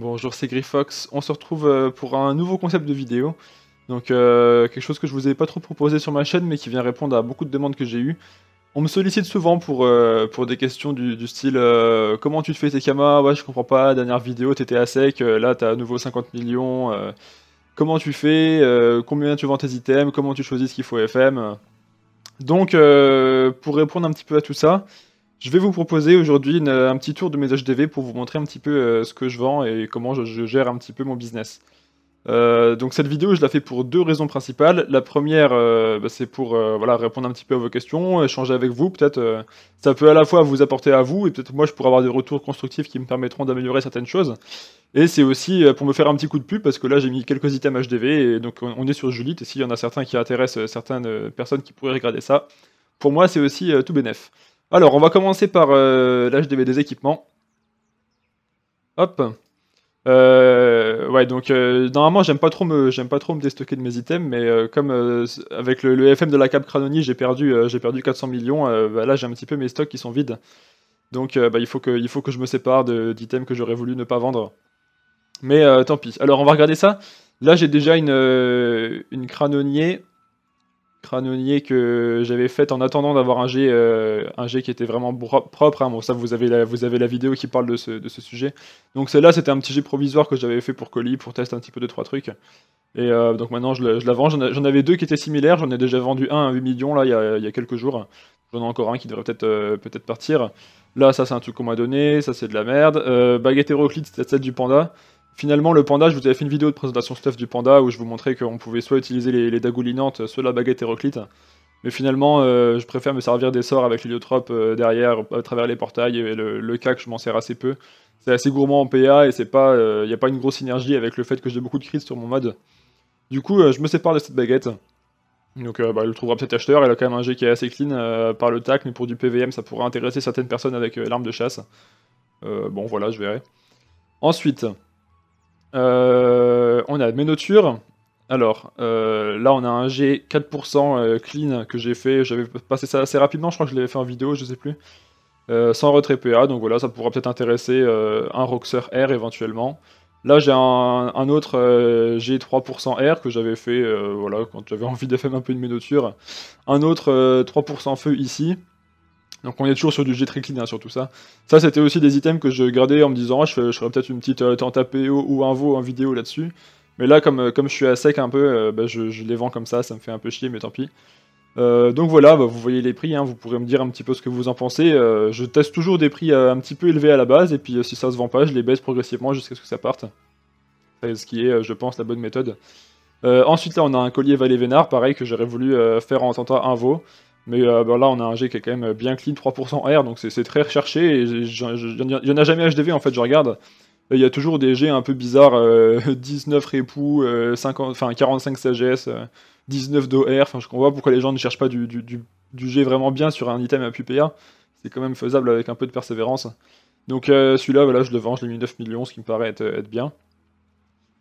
Bonjour, c'est Griffox. On se retrouve euh, pour un nouveau concept de vidéo. Donc, euh, quelque chose que je vous ai pas trop proposé sur ma chaîne, mais qui vient répondre à beaucoup de demandes que j'ai eues. On me sollicite souvent pour, euh, pour des questions du, style Comment tu te fais tes kamas Ouais, je comprends pas, dernière vidéo, t'étais à sec, là t'as à nouveau 50 millions. comment tu fais Combien tu vends tes items Comment tu choisis ce qu'il faut FM Donc, pour répondre un petit peu à tout ça, je vais vous proposer aujourd'hui euh, un petit tour de mes HDV pour vous montrer un petit peu euh, ce que je vends et comment je, gère un petit peu mon business. Euh, donc cette vidéo, je la fais pour deux raisons principales. La première, bah, c'est pour voilà, répondre un petit peu à vos questions, échanger avec vous. Peut-être ça peut à la fois vous apporter à vous et peut-être moi je pourrais avoir des retours constructifs qui me permettront d'améliorer certaines choses. Et c'est aussi pour me faire un petit coup de pub parce que là j'ai mis quelques items HDV et donc on, est sur Julite et s'il y en a certains qui intéressent certaines personnes qui pourraient regarder ça, pour moi c'est aussi tout bénéf. Alors, on va commencer par euh, des équipements. Hop. Euh, ouais, donc euh, normalement, j'aime pas trop me, pas trop me déstocker de mes items, mais euh, comme avec le, FM de la Cap Cranonie, j'ai perdu, perdu 400 millions. Bah, là, j'ai un petit peu mes stocks qui sont vides. Donc, bah, il faut que, faut que je me sépare d'items que j'aurais voulu ne pas vendre. Mais tant pis. Alors, on va regarder ça. Là, j'ai déjà une, une Cranonnier que j'avais fait en attendant d'avoir un jet, euh, un jet qui était vraiment propre. Hein. Bon, ça, vous avez, la, vous avez la vidéo qui parle de ce, sujet. Donc celle-là, c'était un petit jet provisoire que j'avais fait pour colis, pour tester un petit peu 2 trois trucs. Et euh, donc maintenant, je la, vends. J'en avais deux qui étaient similaires. J'en ai déjà vendu un à 8 millions, là, il y a, quelques jours. J'en ai encore un qui devrait peut-être euh, peut-être partir. Là, ça, c'est un truc qu'on m'a donné. Ça, c'est de la merde. baguette héroclite c'était celle du panda. Finalement, le panda, je vous avais fait une vidéo de présentation stuff du panda où je vous montrais qu'on pouvait soit utiliser les, les dagoulinantes, soit la baguette héroclite. Mais finalement, euh, je préfère me servir des sorts avec l'héliotrope euh, derrière, euh, à travers les portails, et le, le cac, je m'en sers assez peu. C'est assez gourmand en PA et il n'y a pas une grosse synergie avec le fait que j'ai beaucoup de crits sur mon mode Du coup, je me sépare de cette baguette. Donc bah, elle le trouvera peut-être acheteur, elle a quand même un G qui est assez clean par le tac, mais pour du PVM, ça pourrait intéresser certaines personnes avec l'arme de chasse. bon voilà, je verrai. Ensuite, euh, on a mes Alors, euh, là, on a un G 4% euh, clean que j'ai fait. J'avais passé ça assez rapidement, je crois que je l'avais fait en vidéo, je sais plus. sans retrait PA, donc voilà, ça pourra peut-être intéresser un Roxer R éventuellement. Là, j'ai un, autre G3% R que j'avais fait voilà, quand j'avais envie de faire un peu une mes Un autre 3% feu ici. Donc on est toujours sur du jet très hein, sur tout ça. Ça c'était aussi des items que je gardais en me disant je, ferais, peut-être une petite euh, tenta PO ou un veau en vidéo là-dessus. Mais là comme, euh, comme je suis à sec un peu, euh, bah, je, les vends comme ça, ça me fait un peu chier mais tant pis. donc voilà, bah, vous voyez les prix, hein, vous pourrez me dire un petit peu ce que vous en pensez. je teste toujours des prix un petit peu élevés à la base et puis si ça se vend pas, je les baisse progressivement jusqu'à ce que ça parte. C'est ce qui est, je pense, la bonne méthode. ensuite là on a un collier Valet Vénard, pareil que j'aurais voulu faire en tenta un veau. Mais euh, bah, là, on a un G qui est quand même euh, bien clean, 3% R, donc c'est très recherché. Et il n'y en a jamais HDV en fait, je regarde. Il y a toujours des G un peu bizarres, 19 époux 45 sagesse, 19 d'OR. Enfin, je comprends pourquoi les gens ne cherchent pas du, G vraiment bien sur un item à pupa C'est quand même faisable avec un peu de persévérance. Donc euh, celui-là, voilà, je le vends, je l'ai mis 9 millions, ce qui me paraît être bien.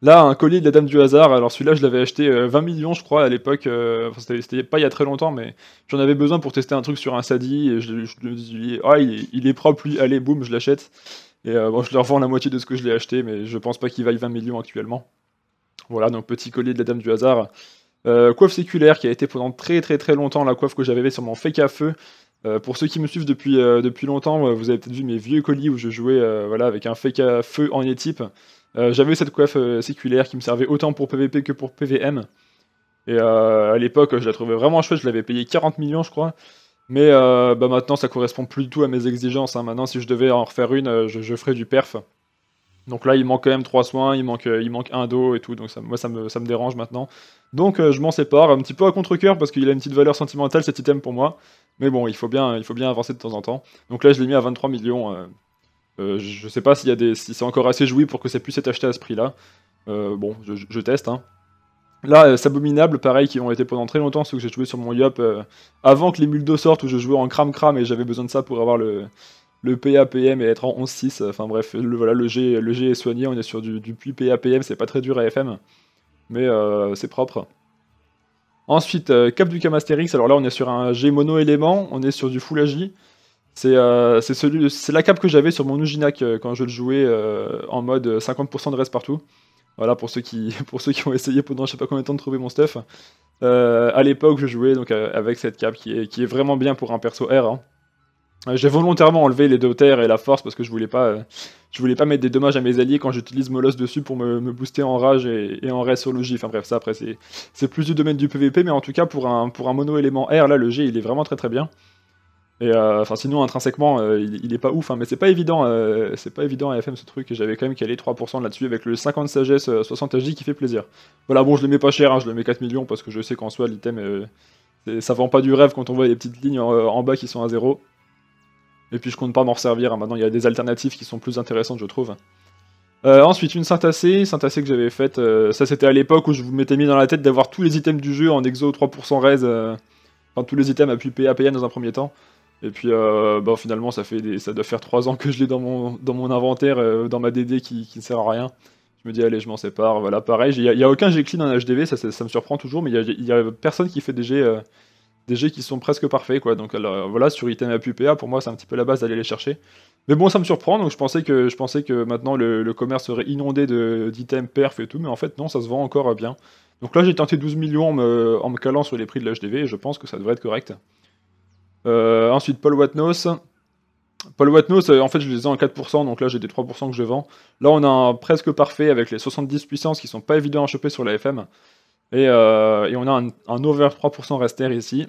Là, un collier de la Dame du Hasard. Alors celui-là, je l'avais acheté 20 euh, millions, je crois, à l'époque. Euh, enfin, c'était, pas il y a très longtemps, mais j'en avais besoin pour tester un truc sur un Sadi. Et je, me dis, ah, il, est, propre, lui. Allez, boum, je l'achète. Et euh, bon, je leur vends la moitié de ce que je l'ai acheté, mais je pense pas qu'il vaille 20 millions actuellement. Voilà, donc petit collier de la Dame du Hasard. coiffe séculaire qui a été pendant très très très longtemps la coiffe que j'avais sur mon fake à feu. pour ceux qui me suivent depuis, depuis longtemps, vous avez peut-être vu mes vieux colis où je jouais voilà, avec un fake à feu en étype. Euh, j'avais cette coiffe euh, séculaire qui me servait autant pour PVP que pour PVM. Et euh, à l'époque, je la trouvais vraiment chouette, je l'avais payé 40 millions, je crois. Mais bah, maintenant, ça correspond plus du tout à mes exigences. Hein. Maintenant, si je devais en refaire une, je, ferais du perf. Donc là, il manque quand même 3 soins, il manque, il manque un dos et tout. Donc moi, ça me, dérange maintenant. Donc je m'en sépare un petit peu à contre-coeur parce qu'il a une petite valeur sentimentale cet item pour moi. Mais bon, il faut bien, il faut bien avancer de temps en temps. Donc là, je l'ai mis à 23 millions. Euh, je sais pas s'il y a des, si c'est encore assez joué pour que ça puisse être acheté à ce prix-là. Euh, bon, je, teste. Hein. Là, c'est euh, abominable, pareil, qui ont été pendant très longtemps ceux que j'ai joué sur mon Yop avant que les Muldo sortent, où je jouais en cram-cram et j'avais besoin de ça pour avoir le, le PAPM et être en 11-6. Enfin bref, le, voilà, le, G, est soigné, on est sur du, du puits PAPM, c'est pas très dur à FM, mais c'est propre. Ensuite, Cap du Camastérix, alors là on est sur un G mono-élément, on est sur du Full AJ, euh, c'est la cape que j'avais sur mon Uginac euh, quand je le jouais euh, en mode 50% de reste partout. Voilà, pour ceux, qui, pour ceux qui ont essayé pendant je sais pas combien de temps de trouver mon stuff. Euh, à l'époque, je jouais donc avec cette cape qui est, vraiment bien pour un perso R. Hein. J'ai volontairement enlevé les deux terres et la force parce que je voulais pas, je voulais pas mettre des dommages à mes alliés quand j'utilise Molos dessus pour me, me, booster en rage et, en reste sur le G. Enfin bref, ça après c'est plus du domaine du PVP, mais en tout cas pour un, pour un mono élément R, là le G il est vraiment très très bien. Et euh, enfin, sinon, intrinsèquement, euh, il, est pas ouf, hein, mais c'est pas évident, euh, c'est pas évident à FM ce truc. et J'avais quand même calé 3% là-dessus avec le 50 sagesse, 60 HD qui fait plaisir. Voilà, bon, je le mets pas cher, hein, je le mets 4 millions parce que je sais qu'en soi, l'item, ça vend pas du rêve quand on voit les petites lignes en, bas qui sont à zéro. Et puis je compte pas m'en servir. Hein, maintenant, il y a des alternatives qui sont plus intéressantes, je trouve. ensuite, une synthacée, synthacée que j'avais faite. ça, c'était à l'époque où je vous m'étais mis dans la tête d'avoir tous les items du jeu en exo 3% raise enfin, tous les items à PAPN dans un premier temps. Et puis euh, bah, finalement, ça, fait ça doit faire 3 ans que je l'ai dans mon, dans mon inventaire, euh, dans ma DD qui, ne sert à rien. Je me dis, allez, je m'en sépare. Voilà, pareil, il n'y a, aucun g clean en HDV, ça, me surprend toujours, mais il n'y a, personne qui fait euh, des G qui sont presque parfaits. Quoi. Donc euh, voilà, sur item à pour moi, c'est un petit peu la base d'aller les chercher. Mais bon, ça me surprend, donc je pensais que, je pensais que maintenant le, commerce serait inondé d'items perf et tout, mais en fait, non, ça se vend encore bien. Donc là, j'ai tenté 12 millions en me, calant sur les prix de l'HDV et je pense que ça devrait être correct. Euh, ensuite, Paul Watnos. Paul Watnos, euh, en fait, je les ai en 4%, donc là, j'ai des 3% que je vends. Là, on a un presque parfait avec les 70 puissances qui sont pas évidents à choper sur la FM. Euh, et, on a un, over 3% rester ici.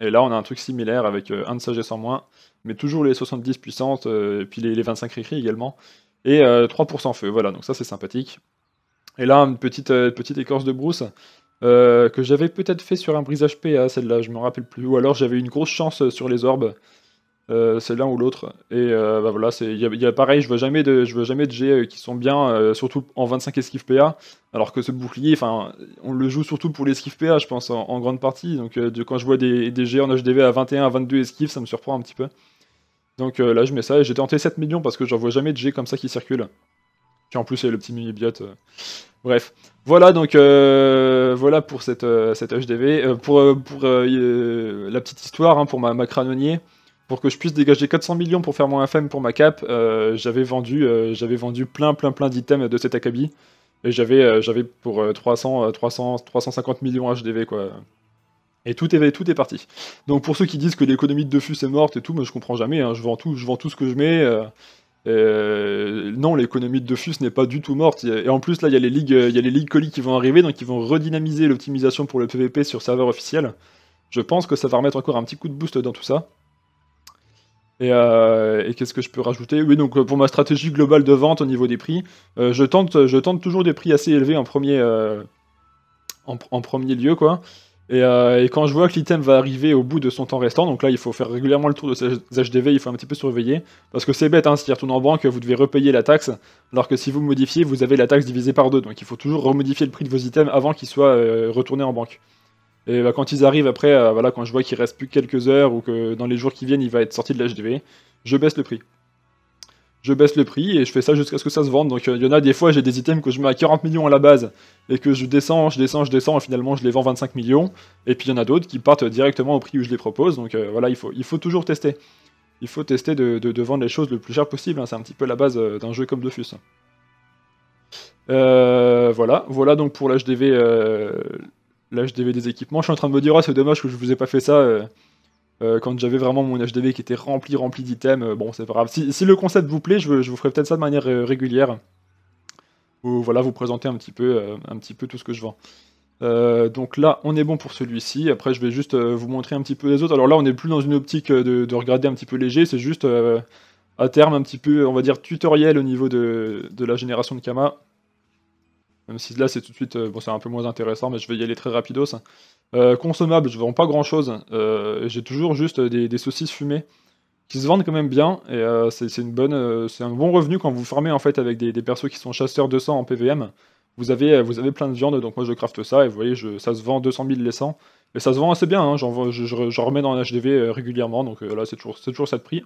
Et là, on a un truc similaire avec un de sagesse en moins, mais toujours les 70 puissances, et puis les, 25 écrits également. Et 3% feu, voilà, donc ça, c'est sympathique. Et là, une petite, petite écorce de brousse. Euh, que j'avais peut-être fait sur un brisage PA celle-là, je me rappelle plus. Ou alors j'avais une grosse chance euh, sur les orbes, euh, c'est l'un ou l'autre. Et bah voilà, c'est y y a, pareil, je vois jamais de, je vois jamais de G qui sont bien, surtout en 25 esquives PA. Alors que ce bouclier, enfin, on le joue surtout pour l'esquive PA, je pense, en, grande partie. Donc quand je vois des, des G en HDV à 21, 22 esquives, ça me surprend un petit peu. Donc là, je mets ça et j'ai tenté 7 millions parce que j'en vois jamais de G comme ça qui circulent. Qui en plus, il y a le petit mini biote. Euh. Bref, voilà donc euh, voilà pour cette, euh, cette HDV. pour pour la petite histoire, hein, pour ma, ma pour que je puisse dégager 400 millions pour faire mon FM pour ma cap, j'avais vendu j'avais vendu plein plein plein d'items de cet acabit et j'avais j'avais pour 300 300 350 millions HDV quoi. Et tout est, tout est parti. Donc pour ceux qui disent que l'économie de Defus est morte et tout, mais je comprends jamais, hein. je vends tout, je vends tout ce que je mets. Euh, non, l'économie de Dofus n'est pas du tout morte. Et en plus, là, il y a les ligues, il y a les ligues colis qui vont arriver, donc ils vont redynamiser l'optimisation pour le PvP sur serveur officiel. Je pense que ça va remettre encore un petit coup de boost dans tout ça. Et, euh, qu'est-ce que je peux rajouter Oui, donc pour ma stratégie globale de vente au niveau des prix, euh, je, tente, je tente toujours des prix assez élevés en premier, en, premier lieu, quoi. Euh, et, quand je vois que l'item va arriver au bout de son temps restant, donc là il faut faire régulièrement le tour de ses HDV, il faut un petit peu surveiller, parce que c'est bête, hein, s'il retourne en banque, vous devez repayer la taxe, alors que si vous modifiez, vous avez la taxe divisée par deux, donc il faut toujours remodifier le prix de vos items avant qu'ils soient euh, retournés en banque. Et bah, quand ils arrivent après, euh, voilà, quand je vois qu'il reste plus quelques heures ou que dans les jours qui viennent il va être sorti de l'HDV, je baisse le prix je baisse le prix et je fais ça jusqu'à ce que ça se vende. Donc il euh, y en a des fois, j'ai des items que je mets à 40 millions à la base et que je descends, je descends, je descends et finalement je les vends 25 millions. Et puis il y en a d'autres qui partent directement au prix où je les propose. Donc euh, voilà, il faut, il faut toujours tester. Il faut tester de, vendre les choses le plus cher possible. Hein. C'est un petit peu la base euh, d'un jeu comme Dofus. voilà, voilà donc pour l'HDV, l'HDV des équipements. Je suis en train de me dire, oh, c'est dommage que je vous ai pas fait ça euh, quand j'avais vraiment mon HDV qui était rempli, rempli d'items, euh, bon, c'est pas grave. Si, le concept vous plaît, je, vous ferai peut-être ça de manière euh, régulière. Ou voilà, vous présenter un petit peu, un petit peu tout ce que je vends. donc là, on est bon pour celui-ci. Après, je vais juste vous montrer un petit peu les autres. Alors là, on n'est plus dans une optique de, regarder un petit peu léger, c'est juste à terme un petit peu, on va dire, tutoriel au niveau de, la génération de Kama. Même si là, c'est tout de suite, bon, c'est un peu moins intéressant, mais je vais y aller très ça. Euh, consommables, consommable, je vends pas grand chose. Euh, j'ai toujours juste des, saucisses fumées qui se vendent quand même bien. Et euh, c'est, une un bon revenu quand vous farmez en fait avec des, persos qui sont chasseurs de en PVM. Vous avez, vous avez plein de viande, donc moi je crafte ça. Et vous voyez, ça se vend 200 000 les 100. Et ça se vend assez bien. Hein. j'en, je, je, remets dans un HDV régulièrement. Donc là, c'est toujours, c'est toujours ça de prix.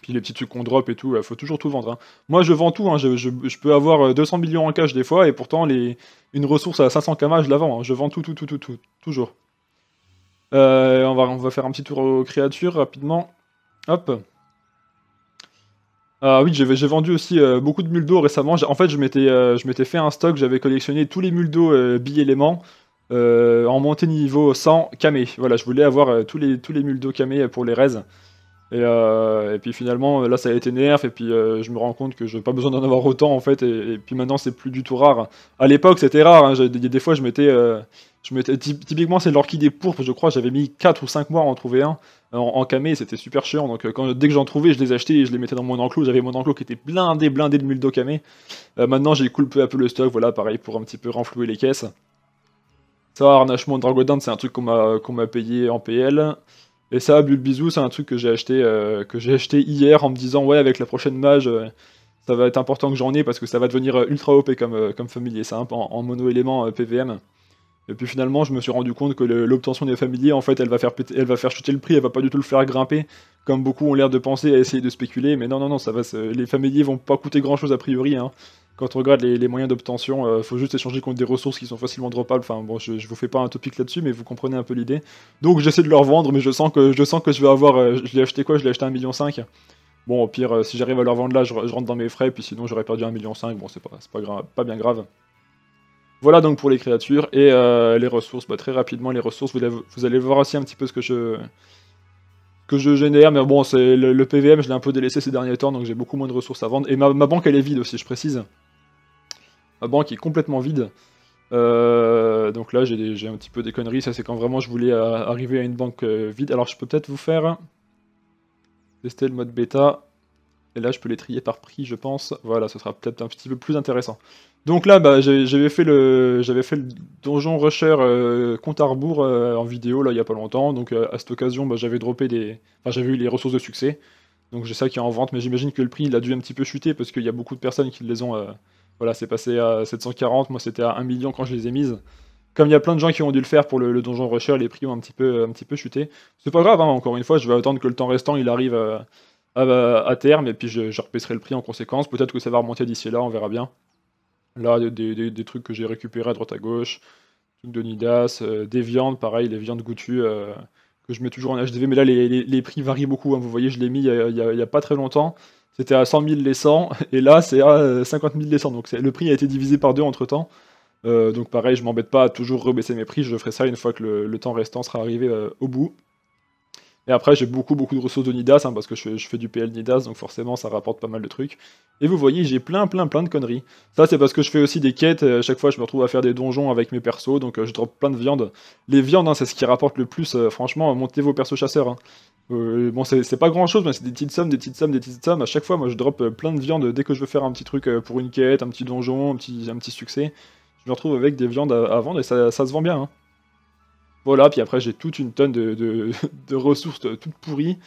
Puis les petits trucs qu'on drop et tout, il faut toujours tout vendre. Hein. Moi, je vends tout. Hein. je, peux avoir 200 euh, millions en cash des fois, et pourtant, une ressource à 500 km, je la vends. Hein. Je vends tout, tout, tout, tout, toujours. Euh, on, va, on va faire un petit tour aux créatures rapidement. Hop. Ah oui, j'ai vendu aussi euh, beaucoup de mules d'eau récemment. En fait, je m'étais fait un stock, j'avais collectionné tous les mules d'eau éléments en montée niveau 100 camé. Voilà, je voulais avoir tous les, tous les mules d'eau camé pour les raises. Euh, et, puis finalement, là, ça a été nerf, et puis euh, je me rends compte que je n'ai pas besoin d'en avoir autant, en fait, et, puis maintenant, c'est plus du tout rare. À l'époque, c'était rare, hein, des, fois, je mettais, euh, typiquement, c'est l'orchidée pourpre, je crois, j'avais mis 4 ou 5 mois à en trouver un en, camé, c'était super cher. donc quand, dès que j'en trouvais, je les achetais et je les mettais dans mon enclos, j'avais mon enclos qui était blindé, blindé de muldo camé. maintenant, j'ai peu à peu le stock, voilà, pareil, pour un petit peu renflouer les caisses. Ça, harnachement de c'est un truc qu'on m'a payé en PL. Et ça, bisou, c'est un truc que j'ai acheté, euh, acheté hier en me disant ouais avec la prochaine mage, euh, ça va être important que j'en ai parce que ça va devenir euh, ultra OP comme, comme familier simple en mono élément PVM. Et puis finalement, je me suis rendu compte que l'obtention des familiers, en fait, elle va, faire elle va faire chuter le prix, elle va pas du tout le faire grimper, comme beaucoup ont l'air de penser à essayer de spéculer. Mais non, non, non, ça va, les familiers vont pas coûter grand chose a priori. Hein. Quand on regarde les, moyens d'obtention, euh, faut juste échanger contre des ressources qui sont facilement droppables. Enfin, bon, je, vous fais pas un topic là-dessus, mais vous comprenez un peu l'idée. Donc j'essaie de leur vendre, mais je sens que je sens que je vais avoir. Euh, je l'ai acheté quoi Je l'ai acheté 1,5 million. Bon, au pire, euh, si j'arrive à leur vendre là, je, rentre dans mes frais, puis sinon j'aurais perdu 1,5 million. Bon, c'est pas, pas, grave, pas bien grave. Voilà donc pour les créatures et euh, les ressources. Bah, très rapidement, les ressources, vous, allez voir aussi un petit peu ce que je, que je génère. Mais bon, c'est le, PVM, je l'ai un peu délaissé ces derniers temps, donc j'ai beaucoup moins de ressources à vendre. Et ma, banque, elle est vide aussi, je précise. Ma banque est complètement vide. Euh, donc là, j'ai un petit peu des conneries. Ça, c'est quand vraiment je voulais euh, arriver à une banque vide. Alors, je peux peut-être vous faire tester le mode bêta. Et là, je peux les trier par prix, je pense. Voilà, ce sera peut-être un petit peu plus intéressant. Donc là, bah, j'avais fait, le, fait le donjon rusher euh, compte à rebours euh, en vidéo, là, il n'y a pas longtemps. Donc euh, à cette occasion, bah, j'avais droppé des... Enfin, j'avais eu les ressources de succès. Donc j'ai ça qui est en vente, mais j'imagine que le prix, il a dû un petit peu chuter parce qu'il y a beaucoup de personnes qui les ont... voilà, c'est passé à 740, moi c'était à 1 million quand je les ai mises comme il y a plein de gens qui ont dû le faire pour le, donjon rusher, les prix ont un petit peu, un petit peu chuté. C'est pas grave, hein, encore une fois, je vais attendre que le temps restant il arrive, ah bah, à, terme, et puis je, je le prix en conséquence. Peut-être que ça va remonter d'ici là, on verra bien. Là, des, trucs que j'ai récupéré à droite à gauche, trucs de Nidas, euh, des viandes, pareil, les viandes goûtues euh, que je mets toujours en HDV, mais là, les, les, prix varient beaucoup. Hein. Vous voyez, je l'ai mis il n'y a, pas très longtemps. C'était à 100 000 les 100, et là, c'est à 50 euh, 000 les 100. Donc le prix a été divisé par deux entre temps. donc pareil, je m'embête pas à toujours rebaisser mes prix, je ferai ça une fois que le, temps restant sera arrivé au bout. Et après, j'ai beaucoup, beaucoup de ressources de Nidas, hein, parce que je, fais du PL Nidas, donc forcément, ça rapporte pas mal de trucs. Et vous voyez, j'ai plein, plein, plein de conneries. Ça, c'est parce que je fais aussi des quêtes. Euh, à chaque fois, je me retrouve à faire des donjons avec mes persos, donc euh, je drop plein de viandes. Les viandes, hein, c'est ce qui rapporte le plus. Euh, franchement, montez vos persos chasseurs. Hein. bon, c'est pas grand chose, mais c'est des petites sommes, des petites sommes, des petites sommes. À chaque fois, moi, je drop plein de viandes dès que je veux faire un petit truc pour une quête, un petit donjon, un petit, un petit succès. Je me retrouve avec des viandes à, vendre et ça, se vend bien. Voilà, puis après j'ai toute une tonne de, de, ressources euh, toutes pourries.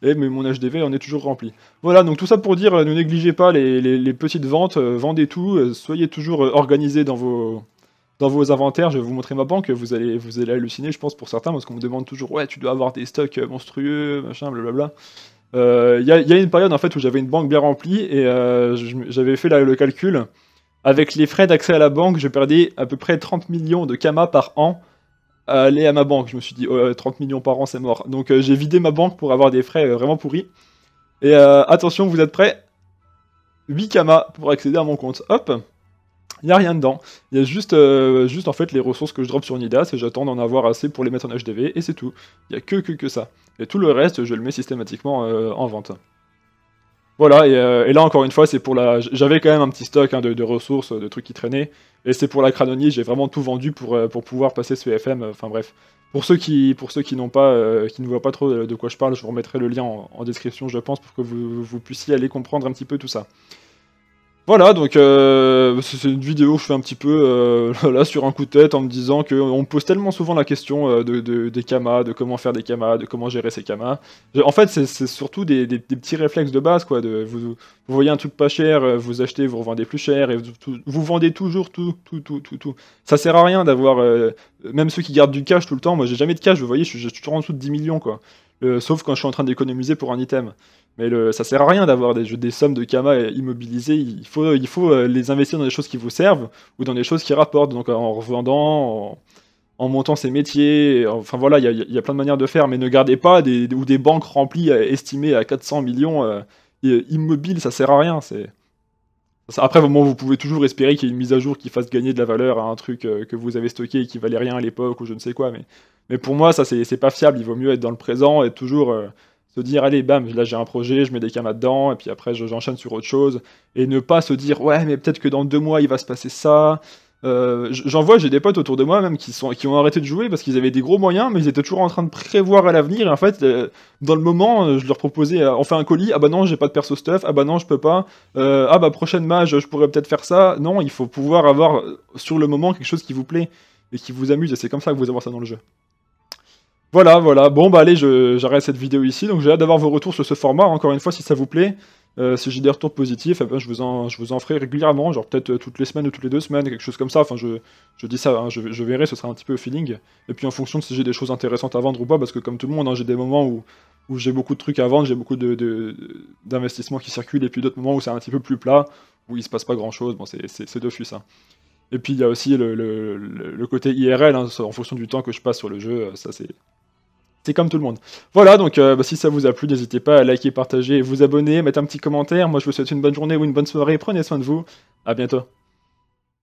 Et, mais mon HDV en est toujours rempli. Voilà, donc tout ça pour dire, euh, ne négligez pas les, les, petites ventes, euh, vendez tout, soyez toujours organisés dans vos, dans vos inventaires. Je vais vous montrer ma banque, vous allez, vous allez halluciner, je pense, pour certains, parce qu'on me demande toujours, ouais, tu dois avoir des stocks monstrueux, machin, blablabla. Il y, a, y, a une période en fait où j'avais une banque bien remplie et j'avais fait le calcul. Avec les frais d'accès à la banque, je perdais à peu près 30 millions de Kama par an euh, aller à ma banque. Je me suis dit, 30 euh, millions par an, c'est mort. Donc euh, j'ai vidé ma banque pour avoir des frais vraiment pourris. Et attention, vous êtes prêts 8 kamas pour accéder à mon compte. Hop il n'y a rien dedans. Il y a juste, juste en fait les ressources que je drop sur Nidas et j'attends d'en avoir assez pour les mettre en HDV et c'est tout. Il n'y a que, que, ça. Et tout le reste, je le mets systématiquement en vente. Voilà, euh, et, là encore une fois, c'est pour la. J'avais quand même un petit stock hein, de, ressources, de trucs qui traînaient, et c'est pour la cranonie, j'ai vraiment tout vendu pour, euh, pour pouvoir passer ce FM. Euh, enfin bref, pour ceux qui, pour ceux qui n'ont pas, qui ne voient pas trop de quoi je parle, je vous remettrai le lien en, description, je pense, pour que vous, vous puissiez aller comprendre un petit peu tout ça. Voilà, donc euh, c'est une vidéo que je fais un petit peu euh, là sur un coup de tête en me disant qu'on me pose tellement souvent la question euh, de, des kamas, de comment faire des kamas, de comment gérer ces kamas. En fait, c'est surtout des, petits réflexes de base, quoi. De, vous, voyez un truc pas cher, vous achetez, vous revendez plus cher, et vous, vendez toujours tout, tout, tout, tout, tout. Ça sert à rien d'avoir, même ceux qui gardent du cash tout le temps, moi j'ai jamais de cash, vous voyez, je suis, toujours en dessous de 10 millions, quoi. sauf quand je suis en train d'économiser pour un item. Mais ça sert à rien d'avoir des, sommes de Kama immobilisées. Il faut, il faut euh, les investir dans des choses qui vous servent ou dans des choses qui rapportent. Donc en revendant, en, montant ses métiers. Enfin voilà, il y, a plein de manières de faire, mais ne gardez pas des, ou des banques remplies euh, estimées à 400 millions euh, immobiles, ça sert à rien. C'est après vous pouvez toujours espérer qu'il y ait une mise à jour qui fasse gagner de la valeur à un truc que vous avez stocké et qui valait rien à l'époque ou je ne sais quoi. Mais mais pour moi ça c'est pas fiable. Il vaut mieux être dans le présent et toujours se dire allez bam là j'ai un projet je mets des camas dedans et puis après j'enchaîne sur autre chose et ne pas se dire ouais mais peut-être que dans deux mois il va se passer ça euh, j'en vois j'ai des potes autour de moi même qui sont qui ont arrêté de jouer parce qu'ils avaient des gros moyens mais ils étaient toujours en train de prévoir à l'avenir et en fait euh, dans le moment euh, je leur proposais on fait un colis ah bah non j'ai pas de perso stuff ah bah non je peux pas ah bah prochaine mage je pourrais peut-être faire ça non il faut pouvoir avoir sur le moment quelque chose qui vous plaît et qui vous amuse et c'est comme ça que vous ça dans le jeu voilà, voilà. Bon, bah allez, j'arrête cette vidéo ici. Donc j'ai hâte d'avoir vos retours sur ce format. Hein, encore une fois, si ça vous plaît, euh, si j'ai des retours positifs, eh ben, je, vous en, ferai régulièrement, genre peut-être euh, toutes les semaines ou toutes les deux semaines, quelque chose comme ça. Enfin, je, dis ça, hein, je, verrai, ce sera un petit peu au feeling. Et puis en fonction de si j'ai des choses intéressantes à vendre ou pas, parce que comme tout le monde, hein, j'ai des moments où, où j'ai beaucoup de trucs à vendre, j'ai beaucoup d'investissements de, qui circulent, et puis d'autres moments où c'est un petit peu plus plat, où il se passe pas grand-chose. Bon, c'est de flux ça. Et puis il y a aussi le, côté IRL, en fonction du temps que je passe sur le jeu, ça c'est c'est comme tout le monde. Voilà, donc euh, bah, si ça vous a plu, n'hésitez pas à liker, partager, vous abonner, mettre un petit commentaire. Moi, je vous souhaite une bonne journée ou une bonne soirée. Prenez soin de vous. À bientôt.